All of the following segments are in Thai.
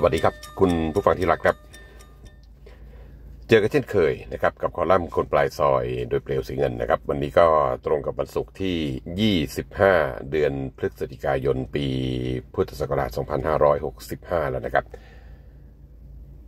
สวัสดีครับคุณผู้ฟังที่รักครับ เจอกันเช่นเคยนะครับกับคอลัมน์คนปลายซอยโดยเปลวสีเงินนะครับ วันนี้ก็ตรงกับวันศุกร์ที่ 25 เดือนพฤศจิกายนปีพุทธศักราช2565 แล้วนะครับ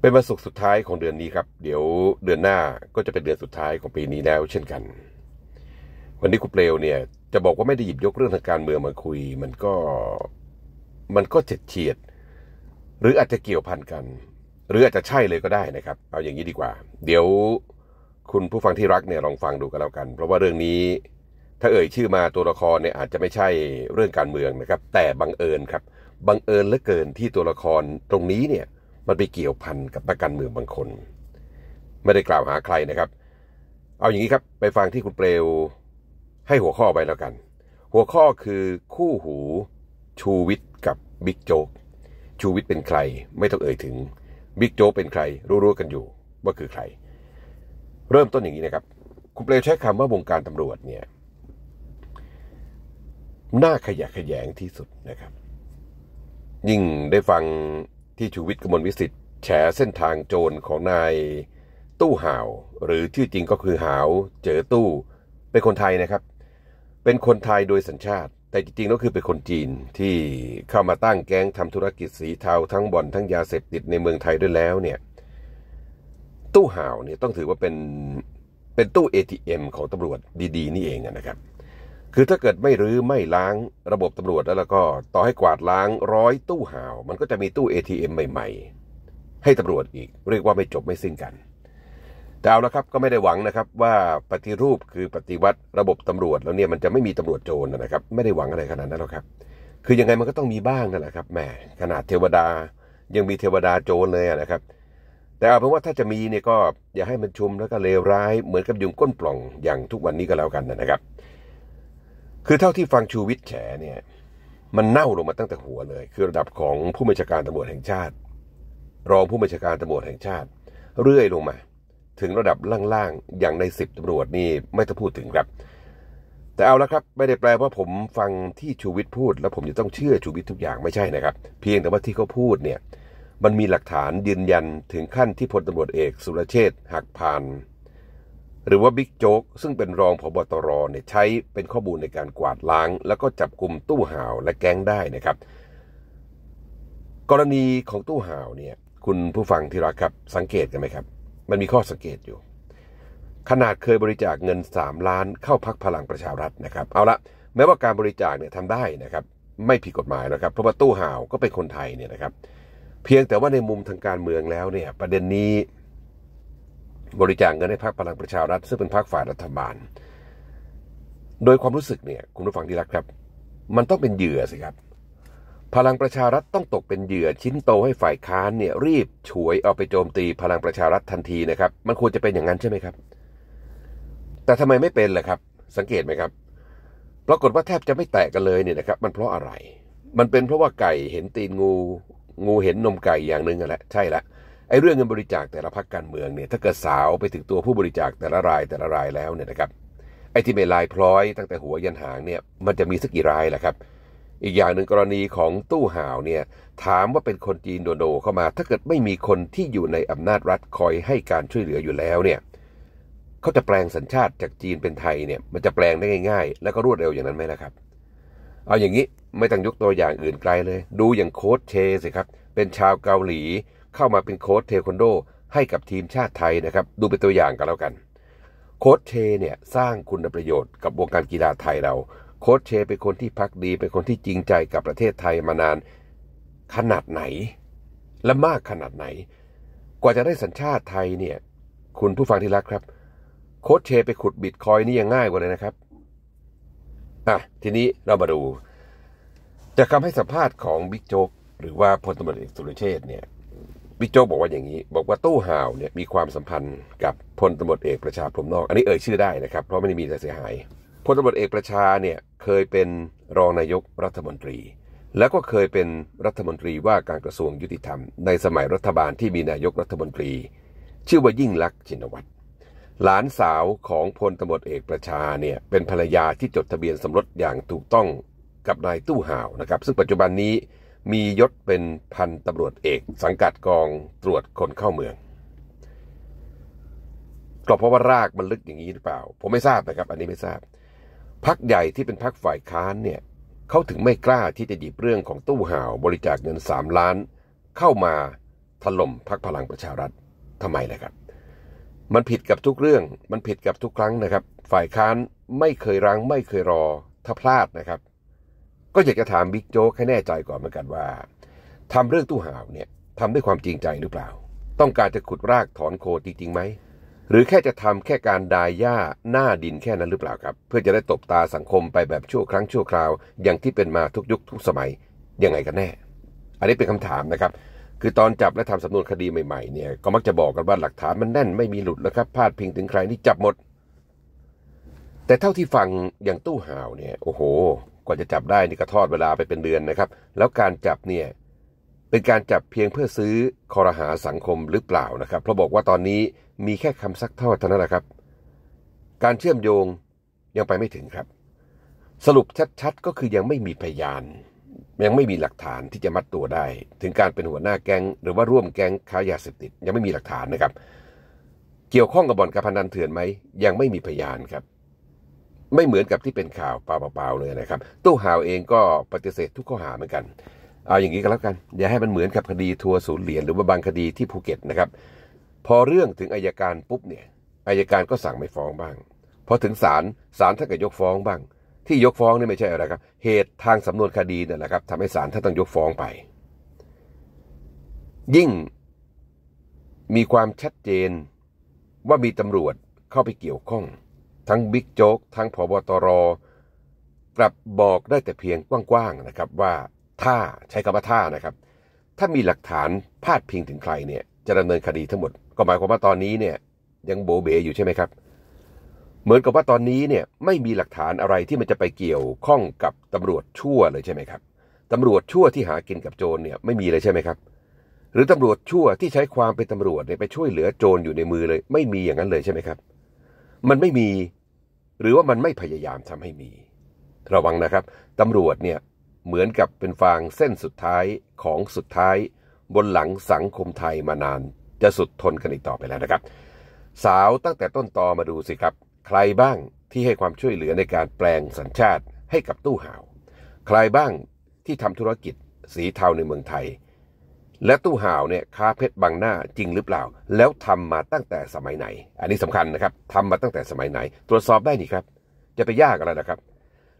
เป็นวันศุกร์สุดท้ายของเดือนนี้ครับเดี๋ยวเดือนหน้าก็จะเป็นเดือนสุดท้ายของปีนี้แล้ว เช่นกัน วันนี้คุณเปลวเนี่ยจะบอกว่าไม่ได้หยิบยกเรื่องทางการเมืองมาคุย มันก็มันก็เฉียดเฉียดยดหรืออาจจะเกี่ยวพันกัน หรืออาจจะใช่เลยก็ได้นะครับ เอาอย่างนี้ดีกว่า เดี๋ยวคุณผู้ฟังที่รักเนี่ยลองฟังดูกันแล้วกัน เพราะว่าเรื่องนี้ ถ้าเอ่ยชื่อมาตัวละครเนี่ยอาจจะไม่ใช่เรื่องการเมืองนะครับ แต่บังเอิญครับบังเอิญเหลือเกินที่ตัวละครตรงนี้เนี่ยมันไปเกี่ยวพันกับปรกการเมืองบางคน ไม่ได้กล่าวหาใครนะครับ เอาอย่างนี้ครับไปฟังที่คุณเปลวให้หัวข้อไปแล้วกัน หัวข้อคือคู่หูชูวิทย์กับบิ๊กโจ๊กชูวิทย์เป็นใครไม่ต้องเอ่ยถึงบิ๊กโจ๊เป็นใครรู้ๆกันอยู่ว่าคือใคร เริ่มต้นอย่างนี้นะครับ คุณเปลวใช้คำว่าวงการตำรวจเนี่ยน่าขยะแขยงที่สุดนะครับ ยิ่งได้ฟังที่ชูวิทย์กมลวิสิตแฉเส้นทางโจรของนายตู้หาว หรือชื่อจริงก็คือหาวเจอตู้เป็นคนไทยนะครับ เป็นคนไทยโดยสัญชาติแต่จริงๆ ก็คือเป็นคนจีนที่เข้ามาตั้งแก๊งทำธุรกิจสีเทาทั้งบ่อนทั้งยาเสพติดในเมืองไทยด้วยแล้วเนี่ยตู้ห่าวเนี่ยต้องถือว่าเป็นเป็นตู้ ATM ของตำรวจดีๆนี่เองนะครับคือถ้าเกิดไม่รื้อไม่ล้างระบบตำรวจแล้วแล้วก็ต่อให้กวาดล้างร้อยตู้ห่าวมันก็จะมีตู้ ATM ใหม่ๆ ให้ตำรวจอีกเรียกว่าไม่จบไม่สิ้นกันดาว้วครับก็ไม่ได้หวังนะครับว่าปฏิรูปคือปฏิวัติระบบตำรวจแล้วเนี่ยมันจะไม่มีตำรวจโจรนะครับไม่ได้หวังอะไรขนาดนั้นหรอกครับ คือยังไงมันก็ต้องมีบ้างนั่นแหละครับแหมขนาดเทวดายังมีเทวดาโจรเลยนะครับ แต่เอาเป็นว่าถ้าจะมีเนี่ยก็อย่าให้มันชุมแล้วก็เลวร้ายเหมือนกับยุงก้นปล่องอย่างทุกวันนี้ก็แล้วกันนะครับ คือเท่าที่ฟังชูวิทย์แฉเนี่ยมันเน่าลงมาตั้งแต่หัวเลย คือระดับของผู้บัญชาการตำรวจแห่งชาติรองผู้บัญชาการตำรวจแห่งชาติ เรื่อยลงมาถึงระดับล่างๆอย่างในสิบตำรวจนี่ไม่ต้องพูดถึงครับ แต่เอาละครับไม่ได้แปลว่าผมฟังที่ชูวิทย์พูด แล้วผมจะต้องเชื่อชูวิทย์ทุกอย่างไม่ใช่นะครับ เพียงแต่ว่าที่เขาพูดเนี่ยมันมีหลักฐานยืนยันถึงขั้นที่พลตำรวจเอก สุรเชษฐ์หักพานหรือว่าบิ๊กโจ๊กซึ่งเป็นรองผบตรเนี่ยใช้เป็นข้อมูลในการกวาดล้าง แล้วก็จับกลุ่มตู้ห่าวและแก๊งได้นะครับ กรณีของตู้ห่าวเนี่ยคุณผู้ฟังที่รักครับสังเกตกันไหมครับมันมีข้อสังเกตอยู่ ขนาดเคยบริจาคเงิน 3 ล้านเข้าพักพลังประชารัฐนะครับ เอาละแม้ว่าการบริจาคเนี่ยทำได้นะครับไม่ผิดกฎหมายนะครับเพราะว่าตู้ห่าวก็เป็นคนไทยเนี่ยนะครับ เพียงแต่ว่าในมุมทางการเมืองแล้วเนี่ยประเด็นนี้บริจาคเงินให้พักพลังประชารัฐ ซึ่งเป็นพักฝ่ายรัฐบาล โดยความรู้สึกเนี่ยคุณผู้ฟังที่รักครับ มันต้องเป็นเหยื่อสิครับพลังประชารัฐต้องตกเป็นเหยื่อชิ้นโตให้ฝ่ายค้านเนี่ย รีบฉวยเอาไปโจมตี พลังประชารัฐทันทีนะครับ มันควรจะเป็นอย่างนั้นใช่ไหมครับ แต่ทำไมไม่เป็นล่ะครับ สังเกตไหมครับปรากฏว่าแทบจะไม่แตกกันเลยเนี่ยนะครับ มันเพราะอะไร มันเป็นเพราะว่าไก่เห็นตีนงู งูเห็นนมไก่อย่างหนึ่งแหละใช่ละไอ้เรื่องเงินบริจาคแต่ละพักการเมืองเนี่ย ถ้าเกิดสาวไปถึงตัวผู้บริจาคแต่ละรายแต่ละรายแล้วเนี่ยนะครับ ไอ้ที่ไม่ลายพลอยตั้งแต่หัวยันหางเนี่ย มันจะมีสักกี่รายล่ะครับอีกอย่างหนึ่งกรณีของตู้ห่าวเนี่ยถามว่าเป็นคนจีนโดโด เข้ามา ถ้าเกิดไม่มีคนที่อยู่ในอำนาจรัฐคอยให้การช่วยเหลืออยู่แล้วเนี่ยเขาจะแปลงสัญชาติจากจีนเป็นไทยเนี่ยมันจะแปลงได้ง่ายๆ แล้วก็รวดเร็วอย่างนั้นไหมล่ะครับเอาอย่างนี้ไม่ต้องยกตัวอย่างอื่นไกลเลย ดูอย่างโค้ดเชสิครับเป็นชาวเกาหลีเข้ามาเป็นโค้ดเทควันโดให้กับทีมชาติไทยนะครับดูเป็นตัวอย่างกันแล้วกันโค้ดเชเนี่ยสร้างคุณประโยชน์กับวงการกีฬาไทยเราโค้ชเชเป็นคนที่พักดีเป็นคนที่จริงใจกับประเทศไทยมานานขนาดไหนและมากขนาดไหน กว่าจะได้สัญชาติไทยเนี่ยคุณผู้ฟังที่รักครับโค้ชเชไปขุดบิตคอยนี่ยังง่ายกว่าเลยนะครับอ่ะทีนี้เรามาดูจากคำให้สัมภาษณ์ของบิ๊กโจ๊กหรือว่าพลตำรวจเอกสุรเชษเนี่ยบิ๊กโจ๊กบอกว่าอย่างนี้ บอกว่าตู้ห่าวเนี่ยมีความสัมพันธ์กับพลตำรวจเอกประชาพรมนอก อันนี้เอ่ยชื่อได้นะครับเพราะไม่ได้มีอะไรเสียหายพลตำรวจเอกประชาเนี่ยเคยเป็นรองนายกรัฐมนตรี แล้วก็เคยเป็นรัฐมนตรีว่าการกระทรวงยุติธรรมในสมัยรัฐบาลที่มีนายกรัฐมนตรีชื่อว่ายิ่งลักษณ์ชินวัตรหลานสาวของพลตำรวจเอกประชาเนี่ยเป็นภรรยาที่จดทะเบียนสมรสอย่างถูกต้องกับนายตู้ห่าวนะครับ ซึ่งปัจจุบันนี้มียศเป็นพันตำรวจเอก สังกัดกองตรวจคนเข้าเมืองกบเพราะว่ารากมันลึกอย่างนี้หรือเปล่าผมไม่ทราบนะครับอันนี้ไม่ทราบพักใหญ่ที่เป็นพักฝ่ายค้านเนี่ยเขาถึงไม่กล้าที่จะดีบเรื่องของตู้ห่าวบริจาคเงินสามล้าน เข้ามาถล่มพักพลังประชารัฐทำไมล่ะครับ มันผิดกับทุกเรื่องมันผิดกับทุกครั้งนะครับ ฝ่ายค้านไม่เคยรังไม่เคยรอถ้าพลาดนะครับ ก็อยากจะถามบิ๊กโจ๊กให้แน่ใจก่อนเหมือนกันว่า ทำเรื่องตู้ห่าวเนี่ยทำด้วยความจริงใจหรือเปล่า ต้องการจะขุดรากถอนโคจริงๆไหมหรือแค่จะทำแค่การดายหญ้าหน้าดินแค่นั้นหรือเปล่าครับ เพื่อจะได้ตบตาสังคมไปแบบชั่วครั้งชั่วคราว อย่างที่เป็นมาทุกยุค ทุกสมัย ยังไงกันแน่ อันนี้เป็นคำถามนะครับ คือตอนจับและทำสำนวนคดีใหม่ๆ เนี่ยก็มักจะบอกกันว่าหลักฐานมันแน่นไม่มีหลุดแล้วครับพาดพิงถึงใครนี่จับหมด แต่เท่าที่ฟังอย่างตู้ห่าวเนี่ย โอ้โห กว่าจะจับได้นี่กะทอดเวลาไปเป็นเดือนนะครับ แล้วการจับเนี่ยเป็นการจับเพียงเพื่อซื้อคอรหาสังคมหรือเปล่านะครับเพราะบอกว่าตอนนี้มีแค่คำซักทอดเท่านั้นแหละครับ การเชื่อมโยงยังไปไม่ถึงครับ สรุปชัด ๆ ก็คือยังไม่มีพยาน ยังไม่มีหลักฐานที่จะมัดตัวได้ ถึงการเป็นหัวหน้าแก๊งหรือว่าร่วมแก๊งค้ายาเสพติด ยังไม่มีหลักฐานนะครับ เกี่ยวข้องกับบ่อนการพนันเถื่อนไหมยังไม่มีพยานครับ ไม่เหมือนกับที่เป็นข่าวเปล่าๆเลยนะครับตู้ห่าวเองก็ปฏิเสธทุกข้อหาเหมือนกัน เอาอย่างนี้ก็แล้วกัน อย่าให้มันเหมือนกับคดีทัวร์ศูนย์เหรียญหรือว่าบางคดีที่ภูเก็ตนะครับพอเรื่องถึงอายการปุ๊บเนี่ยอายการก็สั่งไม่ฟ้องบ้าง พอถึงศาลศาลท่านก็ยกฟ้องบ้าง ที่ยกฟ้องนี่ไม่ใช่อะไรครับเหตุทางสำนวนคดีนี่แหละครับทำให้ศาลท่านต้องยกฟ้องไป ยิ่งมีความชัดเจนว่ามีตำรวจเข้าไปเกี่ยวข้อง ทั้งบิ๊กโจ๊กทั้งผบตรกลับบอกได้แต่เพียงกว้างๆนะครับว่าถ้าใช้คำว่าถ้านะครับ ถ้ามีหลักฐานพาดพิงถึงใครเนี่ยจะดำเนินคดีทั้งหมดก็หมายความว่าตอนนี้เนี่ยยังโบเบอยู่ใช่ไหมครับ เหมือนกับว่าตอนนี้เนี่ยไม่มีหลักฐานอะไรที่มันจะไปเกี่ยวข้องกับตำรวจชั่วเลยใช่ไหมครับตำรวจชั่วที่หากินกับโจรเนี่ยไม่มีเลยใช่ไหมครับ หรือตำรวจชั่วที่ใช้ความเป็นตำรวจเนี่ยไปช่วยเหลือโจรอยู่ในมือเลยไม่มีอย่างนั้นเลยใช่ไหมครับ มันไม่มีหรือว่ามันไม่พยายามทำให้มี ระวังนะครับตำรวจเนี่ยเหมือนกับเป็นฟางเส้นสุดท้ายของสุดท้ายบนหลังสังคมไทยมานาน จะสุดทนกันอีกต่อไปแล้วนะครับ สาวตั้งแต่ต้นตอมาดูสิครับ ใครบ้างที่ให้ความช่วยเหลือในการแปลงสัญชาติให้กับตู้ห่าว ใครบ้างที่ทำธุรกิจ สีเทาในเมืองไทย และตู้ห่าวเนี่ยค้าเพชรบางหน้าจริงหรือเปล่า แล้วทำมาตั้งแต่สมัยไหน อันนี้สำคัญนะครับทำมาตั้งแต่สมัยไหน ตรวจสอบได้นี่ครับ จะไปยากอะไรนะครับ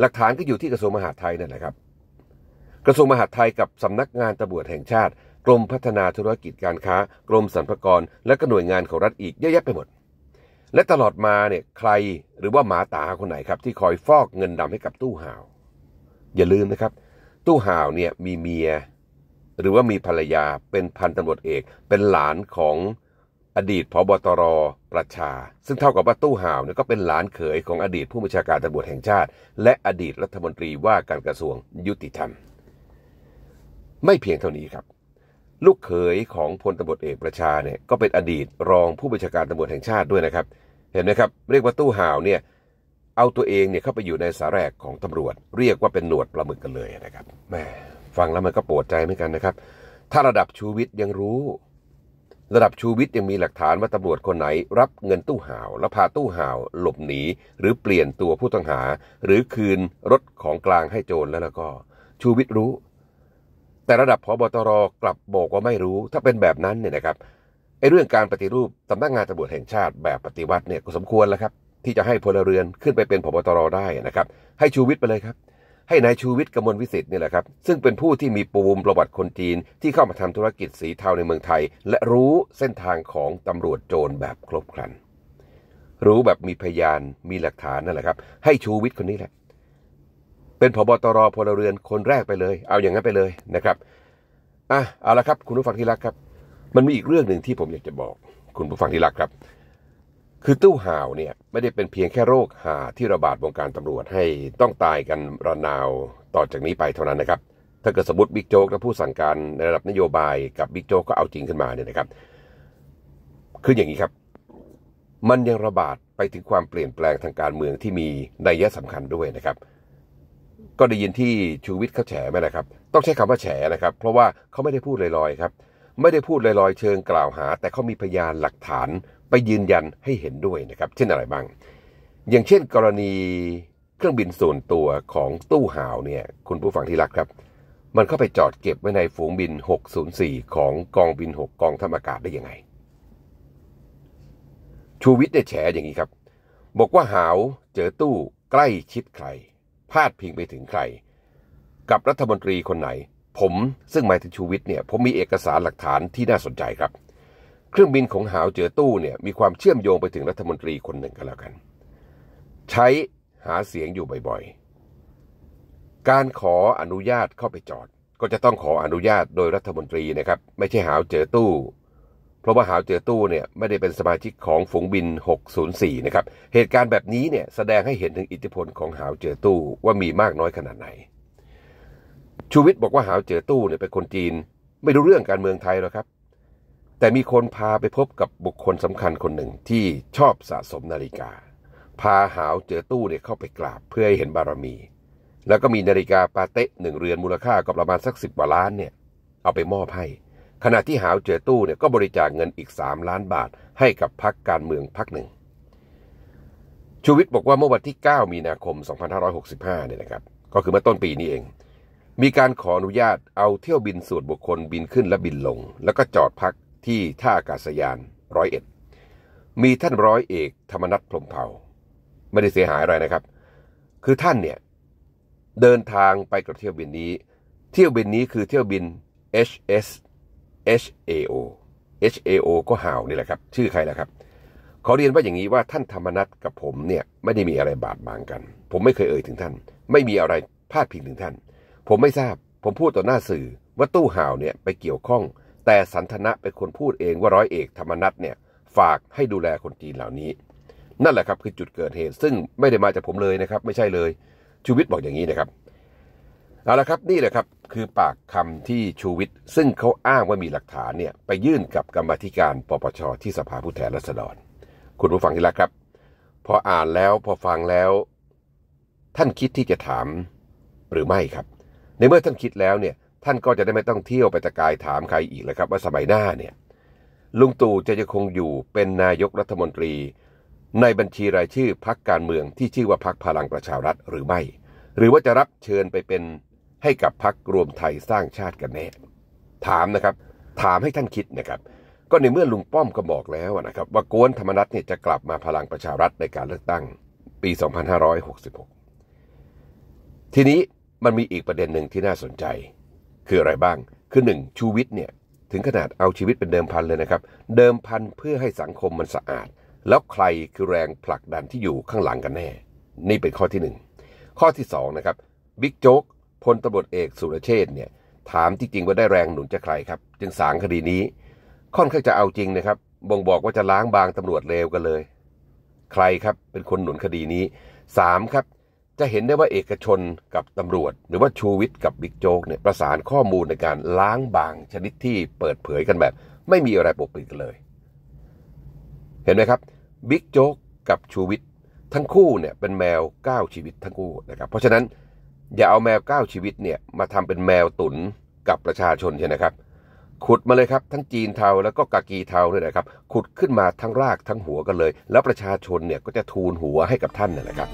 หลักฐานก็อยู่ที่กระทรวงมหาดไทยนั่นแหละครับ กระทรวงมหาดไทยกับสำนักงานตำรวจแห่งชาติกรมพัฒนาธุรกิจการค้า กรมสรรพากร และก็หน่วยงานของรัฐอีกเยอะแยะไปหมด และตลอดมาเนี่ยใครหรือว่าหมาตาคนไหนครับที่คอยฟอกเงินดำให้กับตู้ห่าว อย่าลืมนะครับ ตู้ห่าวเนี่ยมีเมีย หรือว่ามีภรรยาเป็นพันตำรวจเอก เป็นหลานของอดีตพบตรประชา ซึ่งเท่ากับว่าตู้ห่าวเนี่ยก็เป็นหลานเขยของอดีตผู้บัญชาการตำรวจแห่งชาติ และอดีตรัฐมนตรีว่าการกระทรวงยุติธรรมไม่เพียงเท่านี้ครับลูกเขย ของพลตบเอกประชาเนี่ยก็เป็นอดีตรองผู้บัญชาการตำรวจแห่งชาติด้วยนะครับ เห็นไหมครับเรียกว่าตู้ห่าวเนี่ย เอาตัวเองเนี่ยเข้าไปอยู่ในสาแรกของตำรวจ เรียกว่าเป็นหนวดปลาหมึกกันเลยนะครับแม่ฟังแล้วมันก็ปวดใจเหมือนกันนะครับ ถ้าระดับชูวิทย์ยังรู้ ระดับชูวิทย์ยังมีหลักฐานว่าตำรวจคนไหน รับเงินตู้ห่าวแล้วพาตู้ห่าว หลบหนีหรือเปลี่ยนตัวผู้ต้องหา หรือคืนรถของกลางให้โจรแล้วแล้วก็ชูวิทย์รู้แต่ระดับพบตรกลับบอกว่าไม่รู้ ถ้าเป็นแบบนั้นเนี่ยนะครับไอ้เรื่องการปฏิรูปสำนักงานตำรวจแห่งชาติแบบปฏิวัติเนี่ยก็สมควรแล้วครับ ที่จะให้พลเรือนขึ้นไปเป็นพบตรได้นะครับ ให้ชูวิทย์ไปเลยครับ ให้นายชูวิทย์กมลวิสิทธิ์นี่แหละครับ ซึ่งเป็นผู้ที่มีปูมประวัติคนจีนที่เข้ามาทำธุรกิจสีเทาในเมืองไทย และรู้เส้นทางของตำรวจโจรแบบครบครันรู้แบบมีพยานมีหลักฐานนั่นแหละครับให้ชูวิทย์คนนี้แหละเป็นผบตรพลเรือนคนแรกไปเลย เอาอย่างนั้นไปเลยนะครับอ่ะเอาละครับ คุณผู้ฟังที่รักครับ มันมีอีกเรื่องหนึ่งที่ผมอยากจะบอก คุณผู้ฟังที่รักครับ คือตู้ห่าวเนี่ย ไม่ได้เป็นเพียงแค่โรคหาที่ระบาดวงการตำรวจให้ต้องตายกันระนาวต่อจากนี้ไปเท่านั้นนะครับ ถ้าเกิดสมมติบิ๊กโจ๊กและผู้สั่งการในระดับนโยบายกับบิ๊กโจ๊กก็เอาจริงขึ้นมาเนี่ยนะครับคืออย่างนี้ครับ มันยังระบาดไปถึงความเปลี่ยนแปลงทางการเมืองที่มีในยยสำคัญด้วยนะครับเก็ได้ยินที่ชูวิทย์เขาแฉไหมนะครับต้องใช้คำว่าแฉนะครับ เพราะว่าเขาไม่ได้พูดลอยๆครับ ไม่ได้พูดลอยๆเชิงกล่าวหาแต่เขามีพยานหลักฐานไปยืนยันให้เห็นด้วยนะครับ เช่นอะไรบ้าง อย่างเช่นกรณีเครื่องบินส่วนตัวของตู้ห่าวเนี่ยคุณผู้ฟังที่รักครับ มันเข้าไปจอดเก็บไว้ในฝูงบิน 604 ของกองบิน 6 กองทัพอากาศได้ยังไงชูวิทย์ได้แฉอย่างนี้ครับ บอกว่าหาวเจอตู้ใกล้ชิดใครพาดพิงไปถึงใครกับรัฐมนตรีคนไหน ผมซึ่งหมายถึงชูวิทย์เนี่ยผมมีเอกสารหลักฐานที่น่าสนใจครับ เครื่องบินของหาวเจอตู้เนี่ยมีความเชื่อมโยงไปถึงรัฐมนตรีคนหนึ่งก็แล้วกัน ใช้หาเสียงอยู่บ่อยๆ การขออนุญาตเข้าไปจอด ก็จะต้องขออนุญาตโดยรัฐมนตรีนะครับไม่ใช่หาวเจอตู้เพราะว่าหาวเจอตู้เนี่ยไม่ได้เป็นสมาชิกของฝูงบิน 604 นะครับ เหตุการณ์แบบนี้เนี่ยแสดงให้เห็นถึงอิทธิพลของหาวเจอตู้ว่ามีมากน้อยขนาดไหน ชูวิทย์บอกว่าหาวเจอตู้เนี่ยเป็นคนจีนไม่รู้เรื่องการเมืองไทยหรอกครับ แต่มีคนพาไปพบกับบุคคลสำคัญคนหนึ่งที่ชอบสะสมนาฬิกา พาหาวเจอตู้เนี่ยเข้าไปกราบเพื่อให้เห็นบารมี แล้วก็มีนาฬิกาปาเต้หนึ่งเรือนมูลค่ากบประมาณสักสิบกว่าล้านเนี่ยเอาไปมอบให้ขณะที่หาวเจอตู้เนี่ยก็บริจาคเงินอีก 3 ล้านบาทให้กับพักการเมืองพักหนึ่ง ชูวิทย์บอกว่าเมื่อวันที่ 9 มีนาคม 2565เนี่ยนะครับ ก็คือเมื่อต้นปีนี้เอง มีการขออนุญาตเอาเที่ยวบินส่วนบุคคลบินขึ้นและบินลง แล้วก็จอดพักที่ท่าอากาศยานร้อยเอ็ดมีท่านร้อยเอกธรรมนัฐพรมเผ่า ไม่ได้เสียหายอะไรนะครับ คือท่านเนี่ยเดินทางไปกับเที่ยวบินนี้ เที่ยวบินนี้คือเที่ยวบิน HS HAO HAO ก็ห่าวนี่แหละครับ ชื่อใครล่ะครับเขาเรียนว่าอย่างนี้ว่าท่านธรรมนัตกับผมเนี่ยไม่ได้มีอะไรบาดบางกัน ผมไม่เคยเอ่ยถึงท่าน ไม่มีอะไรพาดพิงถึงท่าน ผมไม่ทราบผมพูดต่อหน้าสื่อว่าตู้ห่าวเนี่ยไปเกี่ยวข้อง แต่สันทนะเป็นคนพูดเองว่าร้อยเอกธรรมนัตเนี่ยฝากให้ดูแลคนจีนเหล่านี้ นั่นแหละครับคือจุดเกิดเหตุ ซึ่งไม่ได้มาจากผมเลยนะครับ ไม่ใช่เลยชูวิทย์บอกอย่างนี้นะครับเอาละครับนี่แหละครับคือปากคำที่ชูวิทย์ซึ่งเขาอ้างว่ามีหลักฐานเนี่ยไปยื่นกับกรรมธิการปปชที่สภาผู้แทนราษฎร คุณผู้ฟังที่รักครับ พออ่านแล้วพอฟังแล้วท่านคิดที่จะถามหรือไม่ครับ ในเมื่อท่านคิดแล้วเนี่ยท่านก็จะได้ไม่ต้องเที่ยวไปตะกายถามใครอีกแล้วครับว่าสมัยหน้าเนี่ยลุงตู่จะยังคงอยู่เป็นนายกรัฐมนตรี ในบัญชีรายชื่อพักการเมืองที่ชื่อว่าพักพลังประชารัฐหรือไม่ หรือว่าจะรับเชิญไปเป็นให้กับพักรวมไทยสร้างชาติกันแน่ ถามนะครับ ถามให้ท่านคิดนะครับ ก็ในเมื่อลุงป้อมก็บอกแล้วนะครับว่าโกนธรรมนัฐเนี่ยจะกลับมาพลังประชารัฐในการเลือกตั้ง ปี 2566 ทีนี้มันมีอีกประเด็นหนึ่งที่น่าสนใจ คืออะไรบ้าง คือหนึ่งชูวิทย์เนี่ยถึงขนาดเอาชีวิตเป็นเดิมพันเลยนะครับ เดิมพันเพื่อให้สังคมมันสะอาด แล้วใครคือแรงผลักดันที่อยู่ข้างหลังกันแน่ นี่เป็นข้อที่หนึ่งข้อที่สองนะครับบิ๊กโจ๊กพลตบดเอกสุรเชษเนี่ยถามที่จริงว่าได้แรงหนุนจากใครครับจึงสางคดีนี้ ค่อนข้างจะเอาจริงนะครับ บ่งบอกว่าจะล้างบางตำรวจเลวกันเลย ใครครับเป็นคนหนุนคดีนี้สามครับจะเห็นได้ว่าเอกชนกับตำรวจ หรือว่าชูวิทย์กับบิ๊กโจ๊กเนี่ยประสานข้อมูลในการล้างบางชนิดที่เปิดเผยกันแบบ ไม่มีอะไรปกปิดกันเลย เห็นไหมครับบิ๊กโจ๊กกับชูวิทย์ทั้งคู่เนี่ยเป็นแมว 9 ชีวิตทั้งคู่นะครับเพราะฉะนั้นอย่าเอาแมวเก้าชีวิตเนี่ยมาทำเป็นแมวตุนกับประชาชนใช่นะครับขุดมาเลยครับทั้งจีนเทาแล้วก็กากีเทาด้วยนะครับขุดขึ้นมาทั้งรากทั้งหัวกันเลย แล้วประชาชนเนี่ยก็จะทูลหัวให้กับท่านน่นะครับ